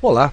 Olá,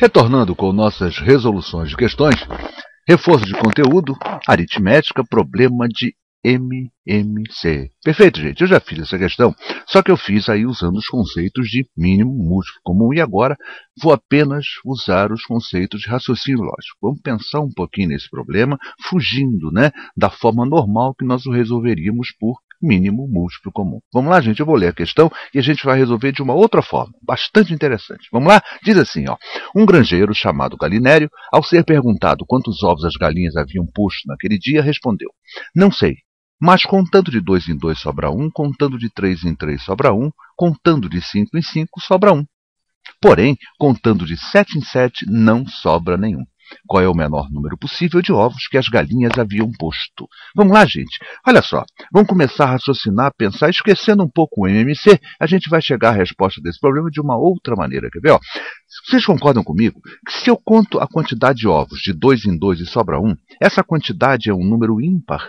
Retornando com nossas resoluções de questões, reforço de conteúdo, aritmética, problema de MMC. Perfeito, gente. Eu já fiz essa questão, só que eu fiz aí usando os conceitos de mínimo múltiplo comum e agora vou apenas usar os conceitos de raciocínio lógico. Vamos pensar um pouquinho nesse problema, fugindo né, da forma normal que nós o resolveríamos por mínimo múltiplo comum. Vamos lá, gente? Eu vou ler a questão e a gente vai resolver de uma outra forma, bastante interessante. Vamos lá? Diz assim, ó. Um granjeiro chamado Galinério, ao ser perguntado quantos ovos as galinhas haviam posto naquele dia, respondeu, não sei. Mas contando de dois em dois sobra um, contando de três em três sobra um, contando de cinco em cinco sobra um. Porém, contando de sete em sete não sobra nenhum qual é o menor número possível de ovos que as galinhas haviam posto. Vamos lá, gente. Olha só, vamos começar a raciocinar, pensar, esquecendo um pouco o MMC, a gente vai chegar à resposta desse problema de uma outra maneira. Quer ver? vocês concordam comigo que se eu conto a quantidade de ovos de dois em dois e sobra um, essa quantidade é um número ímpar?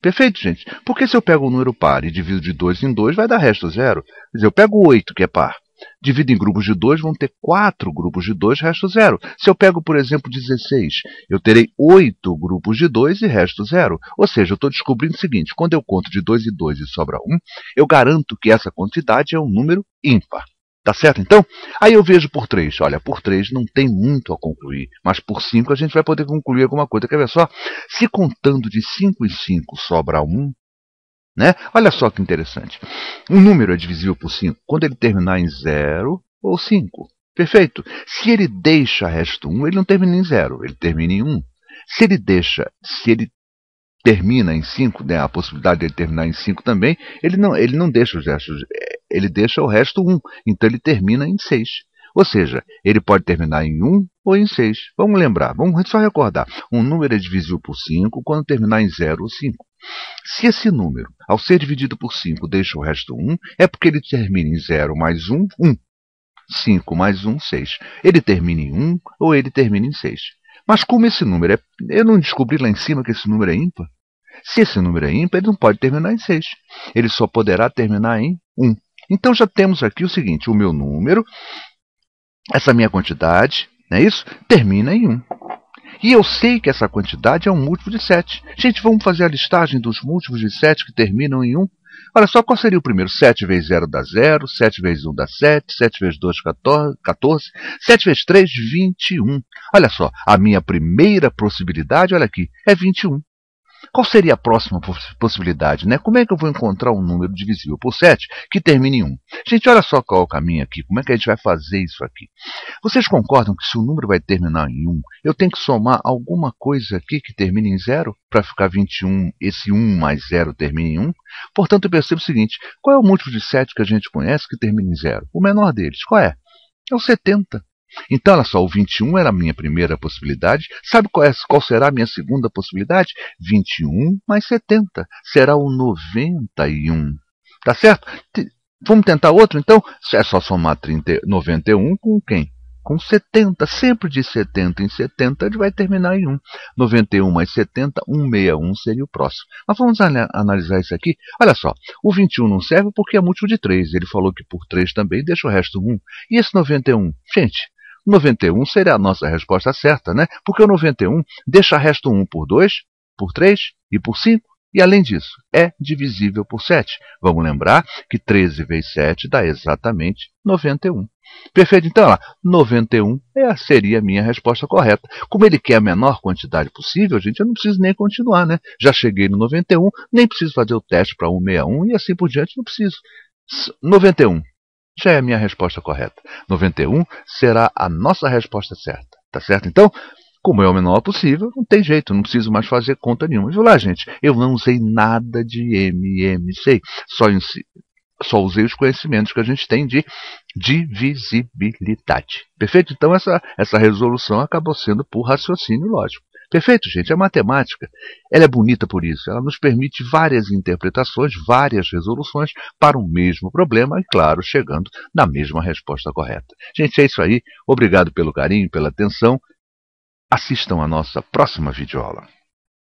Perfeito, gente. Porque se eu pego um número par e divido de dois em dois, vai dar resto zero. Quer dizer, eu pego oito, que é par divido em grupos de 2, vão ter 4 grupos de 2, resto 0. Se eu pego, por exemplo, 16, eu terei 8 grupos de 2 e resto 0. Ou seja, eu estou descobrindo o seguinte, quando eu conto de 2 e 2 e sobra um, eu garanto que essa quantidade é um número ímpar. Tá certo então? Aí eu vejo por 3. Olha, por 3 não tem muito a concluir, mas por 5 a gente vai poder concluir alguma coisa. Quer ver só? Se contando de 5 em 5 sobra 1, né? Olha só que interessante. Um número é divisível por 5 quando ele terminar em 0 ou 5. Perfeito? Se ele deixa resto 1, um, ele não termina em 0, ele termina em 1. Um. Se ele deixa, se ele termina em 5, né, a possibilidade de ele terminar em 5 também, ele não, ele não deixa os restos, ele deixa o resto 1, um, então ele termina em 6. Ou seja, ele pode terminar em 1 ou em 6. Vamos lembrar, vamos só recordar. Um número é divisível por 5 quando terminar em 0 ou 5. Se esse número, ao ser dividido por 5, deixa o resto 1, é porque ele termina em 0 mais 1, 1. 5 mais 1, 6. Ele termina em 1 ou ele termina em 6. Mas como esse número é... Eu não descobri lá em cima que esse número é ímpar? Se esse número é ímpar, ele não pode terminar em 6. Ele só poderá terminar em 1. Então já temos aqui o seguinte, o meu número, essa minha quantidade, não é isso? Termina em 1. E eu sei que essa quantidade é um múltiplo de 7. Gente, vamos fazer a listagem dos múltiplos de 7 que terminam em 1? Olha só qual seria o primeiro. 7 vezes 0 dá 0, 7 vezes 1 dá 7, 7 vezes 2 14, 7 vezes 3, 21. Olha só, a minha primeira possibilidade, olha aqui, é 21. Qual seria a próxima possibilidade? Né? Como é que eu vou encontrar um número divisível por 7 que termine em 1? Gente, olha só qual é o caminho aqui. Como é que a gente vai fazer isso aqui? Vocês concordam que se o número vai terminar em 1, eu tenho que somar alguma coisa aqui que termine em 0 para ficar 21, esse 1 mais 0 termine em 1? Portanto, eu percebo o seguinte, qual é o múltiplo de 7 que a gente conhece que termina em 0? O menor deles, qual é? É o 70. Então, olha só, o 21 era a minha primeira possibilidade. Sabe qual, é, qual será a minha segunda possibilidade? 21 mais 70 será o 91. Tá certo? Vamos tentar outro, então? É só somar 30, 91 com quem? Com 70. Sempre de 70 em 70, ele vai terminar em 1. 91 mais 70, 161 seria o próximo. Mas vamos analisar isso aqui. Olha só, o 21 não serve porque é múltiplo de 3. Ele falou que por 3 também deixa o resto 1. E esse 91? Gente, 91 seria a nossa resposta certa, né? Porque o 91 deixa resto 1 por 2, por 3 e por 5. E além disso, é divisível por 7. Vamos lembrar que 13 vezes 7 dá exatamente 91. Perfeito? Então, lá, 91 é seria a minha resposta correta. Como ele quer a menor quantidade possível, gente, eu não preciso nem continuar, né? Já cheguei no 91, nem preciso fazer o teste para 161 e assim por diante, não preciso. 91 já é a minha resposta correta. 91 será a nossa resposta certa. Tá certo? Então, como é o menor possível, não tem jeito, não preciso mais fazer conta nenhuma. Viu lá, gente? Eu não usei nada de MMC, só, si, só usei os conhecimentos que a gente tem de divisibilidade. Perfeito? Então, essa, essa resolução acabou sendo por raciocínio lógico. Perfeito, gente, A matemática. Ela é bonita por isso. Ela nos permite várias interpretações, várias resoluções para o mesmo problema e, claro, chegando na mesma resposta correta. Gente, é isso aí. Obrigado pelo carinho, pela atenção. Assistam a nossa próxima videoaula.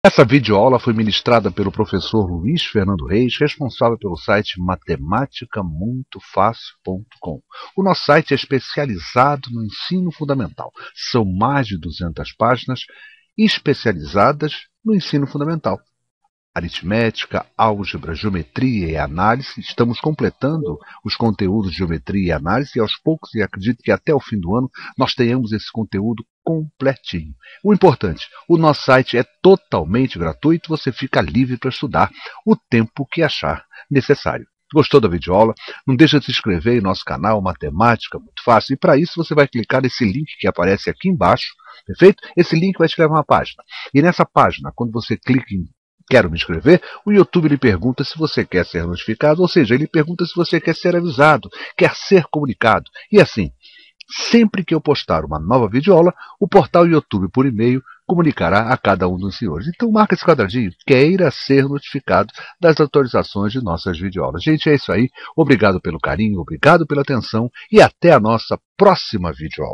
Essa videoaula foi ministrada pelo professor Luiz Fernando Reis, responsável pelo site matematicamutofácil.com. O nosso site é especializado no ensino fundamental. São mais de 200 páginas especializadas no ensino fundamental. Aritmética, álgebra, geometria e análise, estamos completando os conteúdos de geometria e análise e aos poucos, e acredito que até o fim do ano, nós tenhamos esse conteúdo completinho. O importante, o nosso site é totalmente gratuito, você fica livre para estudar o tempo que achar necessário. Gostou da videoaula? Não deixa de se inscrever em nosso canal Matemática, muito fácil. E para isso você vai clicar nesse link que aparece aqui embaixo, perfeito? Esse link vai te levar a uma página. E nessa página, quando você clica em Quero me inscrever? O YouTube lhe pergunta se você quer ser notificado, ou seja, ele pergunta se você quer ser avisado, quer ser comunicado. E assim, sempre que eu postar uma nova videoaula, o portal YouTube por e-mail comunicará a cada um dos senhores. Então marca esse quadradinho, queira ser notificado das autorizações de nossas videoaulas. Gente, é isso aí. Obrigado pelo carinho, obrigado pela atenção e até a nossa próxima videoaula.